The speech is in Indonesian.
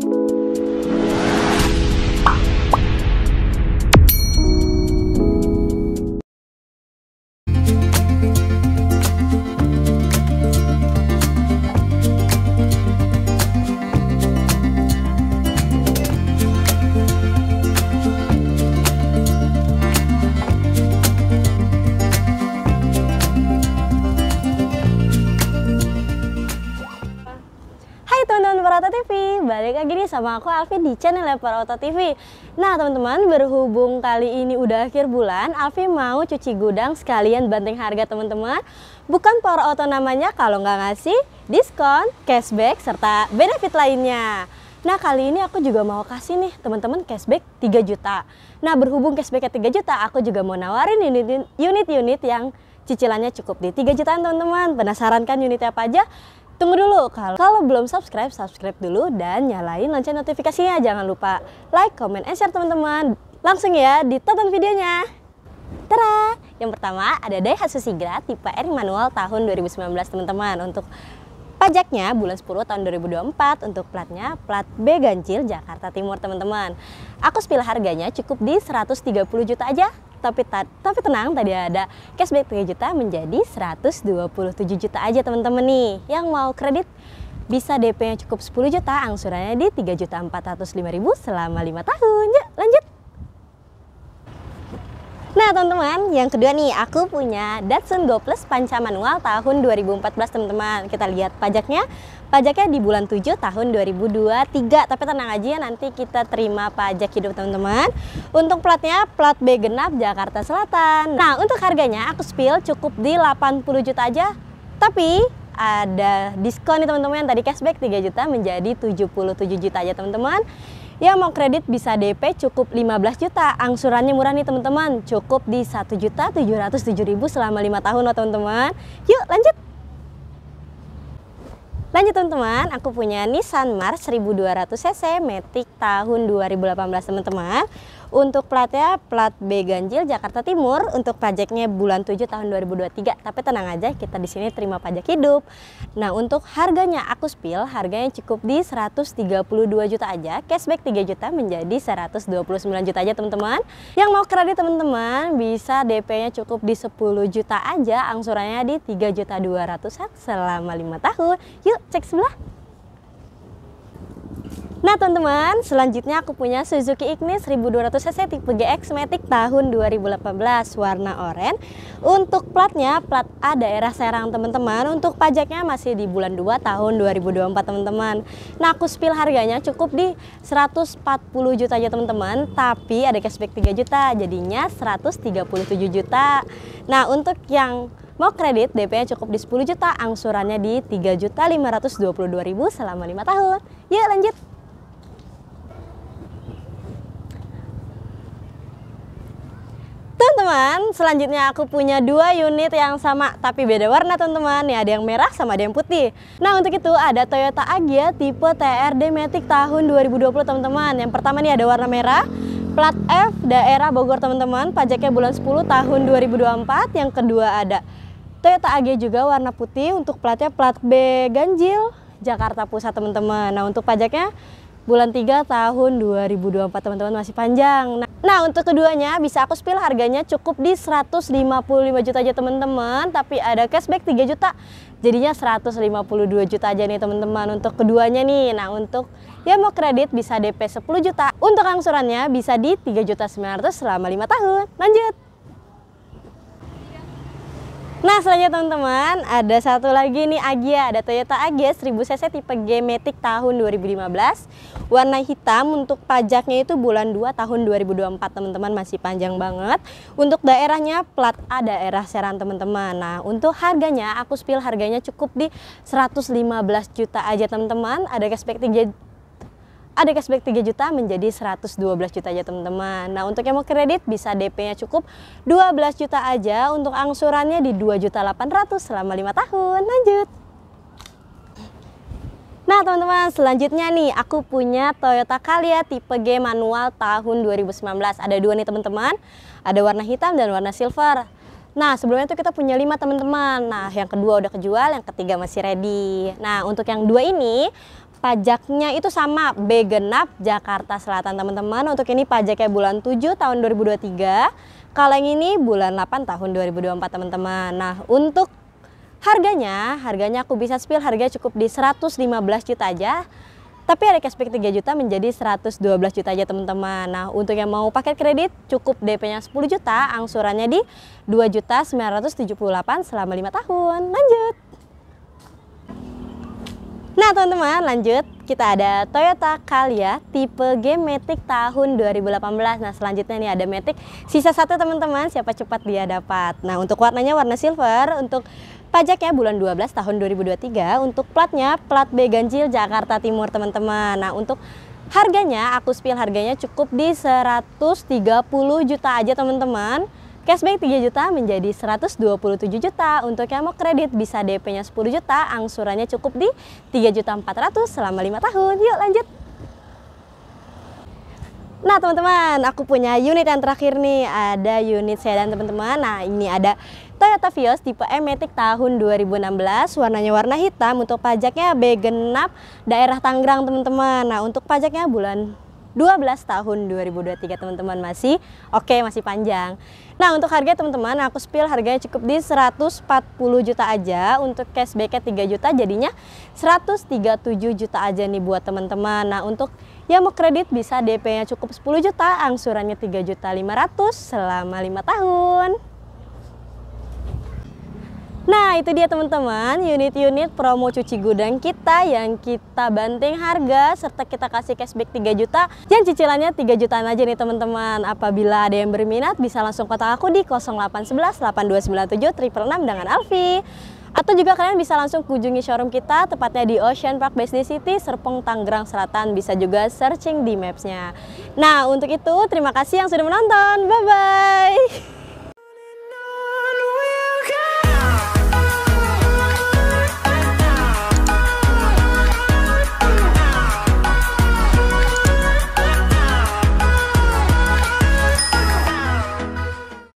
Thank you. Auto TV Balik lagi nih sama aku Alvin di channel Lepar Auto TV Nah teman-teman berhubung kali ini udah akhir bulan Alvin mau cuci gudang sekalian banting harga teman-teman Bukan Power Auto namanya kalau nggak ngasih diskon, cashback, serta benefit lainnya Nah kali ini aku juga mau kasih nih teman-teman cashback 3 juta Nah berhubung cashbacknya 3 juta aku juga mau nawarin unit-unit yang cicilannya cukup di 3 jutaan teman-teman Penasaran kan unitnya apa aja? Tunggu dulu, kalau, belum subscribe, subscribe dulu dan nyalain lonceng notifikasinya. Jangan lupa like, comment, and share teman-teman. Langsung ya, ditonton videonya. Terah, Yang pertama ada Daihatsu Sigra tipe R manual tahun 2019 teman-teman. Untuk Pajaknya bulan 10 tahun 2024 untuk platnya plat B Ganjil Jakarta Timur teman-teman. Aku spill harganya cukup di 130 juta aja. Tapi, tapi tenang tadi ada cashback 3 juta menjadi 127 juta aja teman-teman nih. Yang mau kredit bisa DP-nya cukup 10 juta, angsurannya di 3.405.000 selama 5 tahun. Ya, lanjut! Nah teman-teman, yang kedua nih, aku punya Datsun Go Plus panca manual tahun 2014 teman-teman. Kita lihat pajaknya, pajaknya di bulan 7 tahun 2023. Tapi tenang aja nanti kita terima pajak hidup teman-teman. Untuk platnya, plat B genap Jakarta Selatan. Nah untuk harganya aku spill cukup di 80 juta aja. Tapi ada diskon nih teman-teman, tadi cashback 3 juta menjadi 77 juta aja teman-teman. Ya mau kredit bisa DP cukup 15 juta. Angsurannya murah nih teman-teman. Cukup di satu juta tujuh ribu selama 5 tahun loh teman-teman. Yuk lanjut. Lanjut teman-teman, aku punya Nissan Mars 1200cc Matic tahun 2018 teman-teman. Untuk platnya plat B ganjil Jakarta Timur, untuk pajaknya bulan 7 tahun 2023. Tapi tenang aja, kita di sini terima pajak hidup. Nah, untuk harganya aku spill, harganya cukup di 132 juta aja, cashback 3 juta menjadi 129 juta aja teman-teman. Yang mau kredit teman-teman bisa DP-nya cukup di 10 juta aja, angsurannya di 3 juta 200 selama 5 tahun. Yuk yuk cek sebelah. Nah teman-teman, selanjutnya aku punya Suzuki Ignis 1200 cc tipe GX Matic tahun 2018 warna oranye. Untuk platnya plat A daerah Serang teman-teman. Untuk pajaknya masih di bulan 2 tahun 2024 teman-teman. Nah, aku spill harganya cukup di 140 juta aja teman-teman, tapi ada cashback 3 juta, jadinya 137 juta. Nah, untuk yang Mau kredit, DP-nya cukup di 10 juta, angsurannya di 3.522.000 selama 5 tahun. Yuk lanjut! teman-teman, selanjutnya aku punya dua unit yang sama tapi beda warna teman-teman. Ya, ada yang merah sama ada yang putih. Nah, untuk itu ada Toyota Agya tipe TRD Matic tahun 2020 teman-teman. Yang pertama nih ada warna merah, plat F daerah Bogor teman-teman, pajaknya bulan 10 tahun 2024. Yang kedua ada Toyota AG juga warna putih untuk platnya plat B ganjil Jakarta Pusat teman-teman. Nah untuk pajaknya bulan 3 tahun 2024 teman-teman masih panjang. Nah, nah, untuk keduanya bisa aku spill harganya cukup di 155 juta aja teman-teman, tapi ada cashback 3 juta. Jadinya 152 juta aja nih teman-teman untuk keduanya nih. Nah, untuk ya mau kredit bisa DP 10 juta. Untuk angsurannya bisa di 3 juta 900 selama 5 tahun. Lanjut. Nah selanjutnya teman-teman ada satu lagi nih Agia Ada Toyota Agia 1000cc tipe G Matic tahun 2015 Warna hitam untuk pajaknya itu bulan 2 tahun 2024 teman-teman masih panjang banget Untuk daerahnya plat A daerah Serang teman-teman Nah untuk harganya aku spill harganya cukup di 115 juta aja teman-teman Ada cashback 3 ada cashback 3 juta menjadi 112 juta aja teman-teman. Nah untuk yang mau kredit bisa DP-nya cukup 12 juta aja untuk angsurannya di 2 juta 800 selama 5 tahun. Lanjut. Nah teman-teman selanjutnya nih aku punya Toyota Calya tipe G manual tahun 2019 Ada dua nih teman-teman Ada warna hitam dan warna silver Nah sebelumnya itu kita punya lima teman-teman Nah yang kedua udah kejual yang ketiga masih ready Nah untuk yang dua ini pajaknya itu sama B genap Jakarta Selatan teman-teman untuk ini pajaknya bulan 7 tahun 2023 kalau yang ini bulan 8 tahun 2024 teman-teman nah untuk harganya harganya aku bisa spill harganya cukup di 115 juta aja tapi ada cashback 3 juta menjadi 112 juta aja teman-teman. Nah, untuk yang mau paket kredit cukup DP-nya 10 juta, angsurannya di juta 2.978 selama 5 tahun. Lanjut. Nah teman-teman lanjut kita ada Toyota Calya tipe G Matic tahun 2018 Nah selanjutnya nih ada Matic sisa satu teman-teman siapa cepat dia dapat Nah untuk warnanya warna silver untuk pajaknya bulan 12 tahun 2023 Untuk platnya plat B ganjil Jakarta Timur teman-teman Nah untuk harganya aku spill harganya cukup di 130 juta aja teman-teman Cashback 3 juta menjadi 127 juta. Untuk yang mau kredit bisa DP-nya 10 juta, angsurannya cukup di 3 juta 400 selama 5 tahun. Yuk lanjut. Nah teman-teman, aku punya unit yang terakhir nih. Ada unit sedan teman-teman. Nah ini ada Toyota Vios tipe matic tahun 2016 warnanya warna hitam untuk pajaknya B genap daerah Tangerang teman-teman nah untuk pajaknya bulan 12 tahun 2023 teman-teman masih oke okay, masih panjang. Nah untuk harga teman-teman aku spill harganya cukup di 140 juta aja untuk cashbacknya 3 juta jadinya 137 juta aja nih buat teman-teman. Nah untuk yang mau kredit bisa DP-nya cukup 10 juta, angsurannya 3 juta 500 selama 5 tahun. Nah itu dia teman-teman unit-unit promo cuci gudang kita yang kita banting harga serta kita kasih cashback 3 juta yang cicilannya 3 jutaan aja nih teman-teman. Apabila ada yang berminat bisa langsung kontak aku di 0811 8297 666 dengan Alfi. Atau juga kalian bisa langsung kunjungi showroom kita tepatnya di Ocean Park Business City, Serpong, Tangerang Selatan. Bisa juga searching di mapsnya Nah, untuk itu terima kasih yang sudah menonton. Bye-bye.